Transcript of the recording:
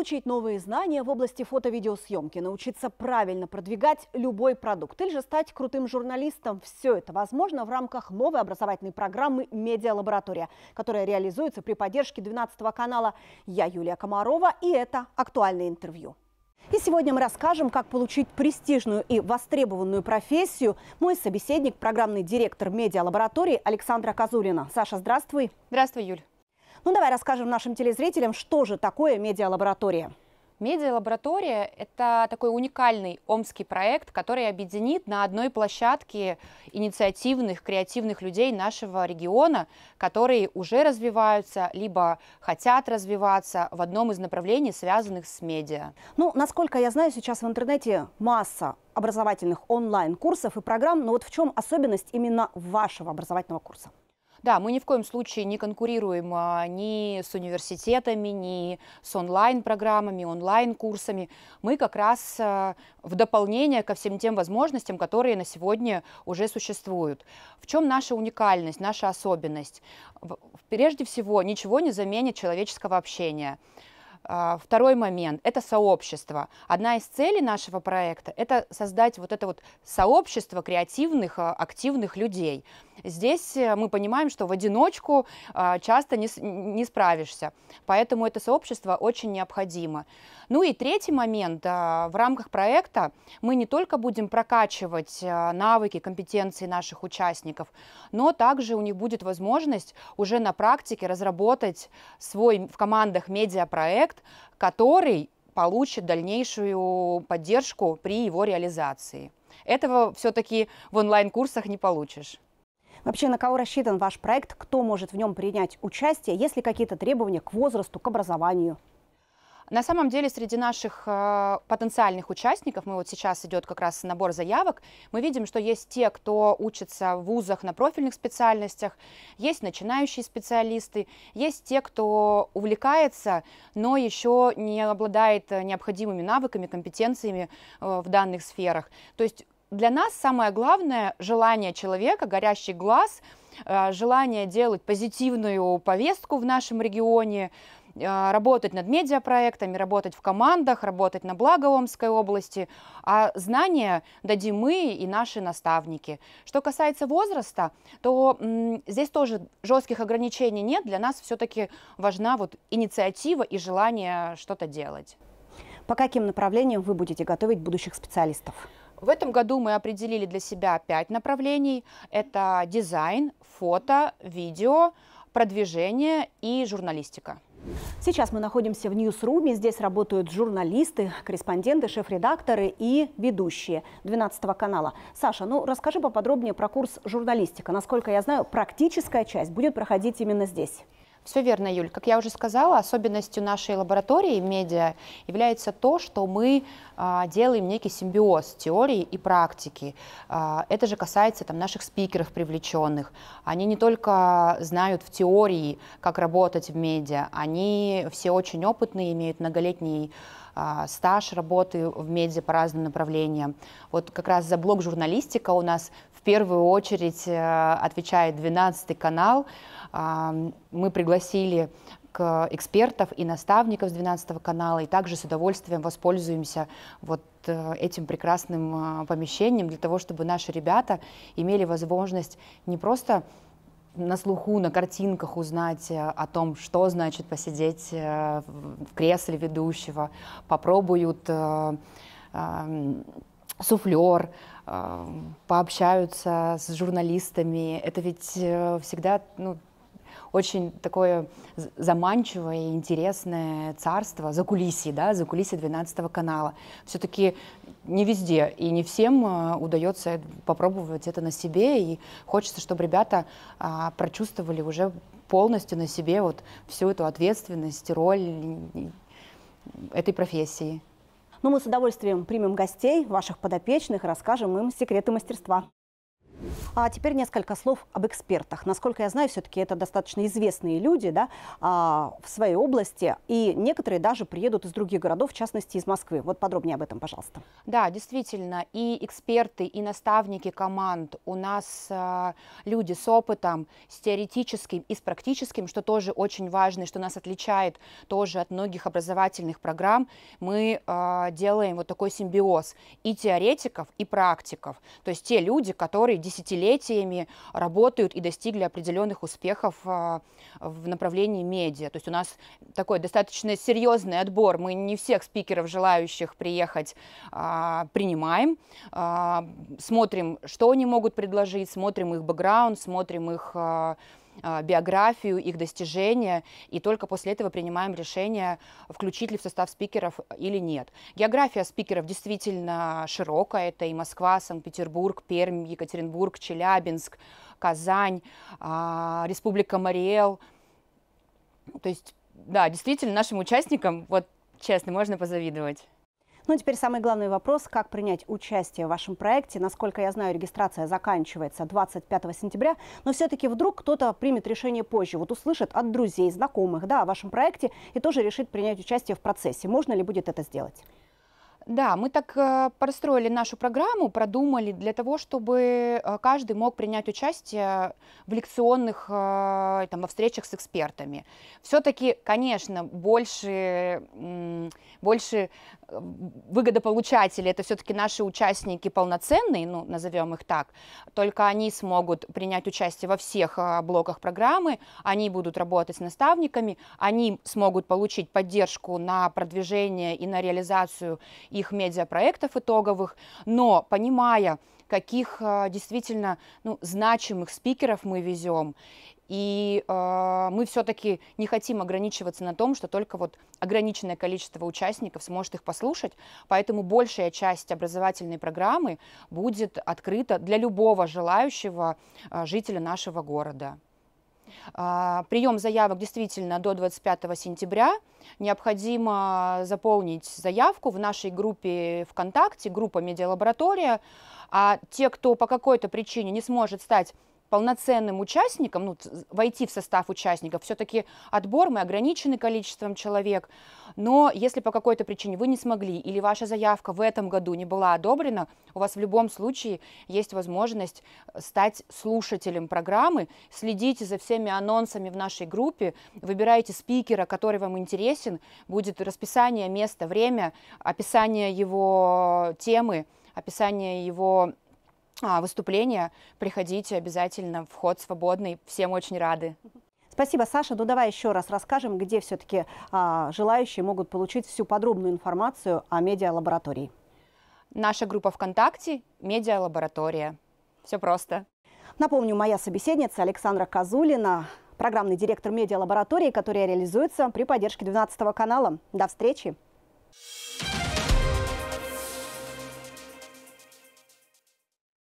Получить новые знания в области фото-видеосъемки, научиться правильно продвигать любой продукт или же стать крутым журналистом – все это возможно в рамках новой образовательной программы «Медиалаборатория», которая реализуется при поддержке 12 канала. Я Юлия Комарова, и это «Актуальное интервью». И сегодня мы расскажем, как получить престижную и востребованную профессию. Мой собеседник, программный директор медиалаборатории Александра Казулина. Саша, здравствуй. Здравствуй, Юль. Ну давай расскажем нашим телезрителям, что же такое медиалаборатория. Медиалаборатория – это такой уникальный омский проект, который объединит на одной площадке инициативных, креативных людей нашего региона, которые уже развиваются, либо хотят развиваться в одном из направлений, связанных с медиа. Ну, насколько я знаю, сейчас в интернете масса образовательных онлайн-курсов и программ, но вот в чем особенность именно вашего образовательного курса? Да, мы ни в коем случае не конкурируем а, ни с университетами, ни с онлайн-программами, онлайн-курсами. Мы как раз а, в дополнение ко всем тем возможностям, которые на сегодня уже существуют. В чем наша уникальность, наша особенность? Прежде всего, ничего не заменит человеческого общения. А, второй момент – это сообщество. Одна из целей нашего проекта – это создать вот это вот сообщество креативных, а, активных людей. Здесь э, мы понимаем, что в одиночку а, часто не, не справишься, поэтому это сообщество очень необходимо. Ну и третий момент. В рамках проекта мы не только будем прокачивать навыки, компетенции наших участников, но также у них будет возможность уже на практике разработать свой в командах медиапроект, проект, который получит дальнейшую поддержку при его реализации. Этого все-таки в онлайн-курсах не получишь. Вообще, на кого рассчитан ваш проект, кто может в нем принять участие, есть ли какие-то требования к возрасту, к образованию? На самом деле среди наших э, потенциальных участников, мы вот сейчас идет как раз набор заявок, мы видим, что есть те, кто учится в вузах на профильных специальностях, есть начинающие специалисты, есть те, кто увлекается, но еще не обладает э, необходимыми навыками, компетенциями э, в данных сферах. То есть для нас самое главное желание человека, горящий глаз, желание делать позитивную повестку в нашем регионе, а, работать над медиапроектами, работать в командах, работать на благо Омской области, а знания дадим мы и наши наставники. Что касается возраста, то здесь тоже жестких ограничений нет, для нас все-таки важна вот инициатива и желание что-то делать. По каким направлениям вы будете готовить будущих специалистов? В этом году мы определили для себя пять направлений. Это дизайн, фото, видео, продвижение и журналистика. Сейчас мы находимся в Ньюсруме. Здесь работают журналисты, корреспонденты, шеф-редакторы и ведущие 12 канала. Саша, ну расскажи поподробнее про курс журналистика. Насколько я знаю, практическая часть будет проходить именно здесь. Все верно, Юль. Как я уже сказала, особенностью нашей лаборатории медиа является то, что мы а, делаем некий симбиоз теории и практики. А, это же касается там, наших спикеров привлеченных. Они не только знают в теории, как работать в медиа, они все очень опытные, имеют многолетний а, стаж работы в медиа по разным направлениям. Вот как раз за блог журналистика у нас в первую очередь э, отвечает 12 канал. Мы приглашаем пригласили к экспертов и наставников с 12 канала, и также с удовольствием воспользуемся вот э, этим прекрасным э, помещением для того, чтобы наши ребята имели возможность не просто на слуху, на картинках узнать э, о том, что значит посидеть в кресле ведущего, попробуют эм, суфлер, пообщаются с журналистами. Это ведь всегда ну, очень такое заманчивое и интересное царство за кулисье, да, за кулисье 12 канала. Все-таки не везде и не всем э, удается попробовать это на себе, и хочется, чтобы ребята а, прочувствовали уже полностью на себе вот всю эту ответственность, роль этой профессии. Но ну, мы с удовольствием примем гостей, ваших подопечных, расскажем им секреты мастерства. А теперь несколько слов об экспертах. Насколько я знаю, все-таки это достаточно известные люди да, а, в своей области, и некоторые даже приедут из других городов, в частности из Москвы. Вот подробнее об этом, пожалуйста. Да, действительно, и эксперты, и наставники команд у нас а, люди с опытом, с теоретическим и с практическим, что тоже очень важно, и что нас отличает тоже от многих образовательных программ. Мы а, делаем вот такой симбиоз и теоретиков, и практиков. То есть те люди, которые десятилетиями десятилетиями работают и достигли определенных успехов а, в направлении медиа. То есть у нас такой достаточно серьезный отбор. Мы не всех спикеров, желающих приехать, а, принимаем. А, смотрим, что они могут предложить, смотрим их бэкграунд, смотрим их а, биографию, их достижения, и только после этого принимаем решение, включить ли в состав спикеров или нет. География спикеров действительно широкая, это и Москва, Санкт-Петербург, Пермь, Екатеринбург, Челябинск, Казань, а, Республика Мариэл. То есть, да, действительно, нашим участникам, вот честно, можно позавидовать. Ну, теперь самый главный вопрос, как принять участие в вашем проекте. Насколько я знаю, регистрация заканчивается 25 сентября, но все-таки вдруг кто-то примет решение позже, вот услышит от друзей, знакомых, да, о вашем проекте и тоже решит принять участие в процессе. Можно ли будет это сделать? Да, мы так э, простроили нашу программу, продумали для того, чтобы э, каждый мог принять участие в лекционных э, там, во встречах с экспертами. Все-таки, конечно, больше, больше выгодополучатели это все-таки наши участники полноценные, ну, назовем их так, только они смогут принять участие во всех блоках программы, они будут работать с наставниками, они смогут получить поддержку на продвижение и на реализацию их медиапроектов итоговых, но понимая, каких э, действительно ну, значимых спикеров мы везем. И э, мы все-таки не хотим ограничиваться на том, что только вот ограниченное количество участников сможет их послушать, поэтому большая часть образовательной программы будет открыта для любого желающего э, жителя нашего города. А, Прием заявок действительно до 25 сентября. Необходимо заполнить заявку в нашей группе ВКонтакте, группа «Медиалаборатория». А те, кто по какой-то причине не сможет стать полноценным участником, ну, войти в состав участников, все-таки отбор, мы ограничены количеством человек, но если по какой-то причине вы не смогли или ваша заявка в этом году не была одобрена, у вас в любом случае есть возможность э, стать слушателем программы, следите за всеми анонсами в нашей группе, выбирайте спикера, который вам интересен, будет расписание, место, время, описание его э, темы, описание его а, выступления. Приходите обязательно, вход свободный. Всем очень рады. Спасибо, Саша. Ну давай еще раз расскажем, где все-таки а, желающие могут получить всю подробную информацию о медиалаборатории. Наша группа ВКонтакте «Медиалаборатория». Все просто. Напомню, моя собеседница Александра Казулина, программный директор медиалаборатории, которая реализуется при поддержке 12 канала. До встречи!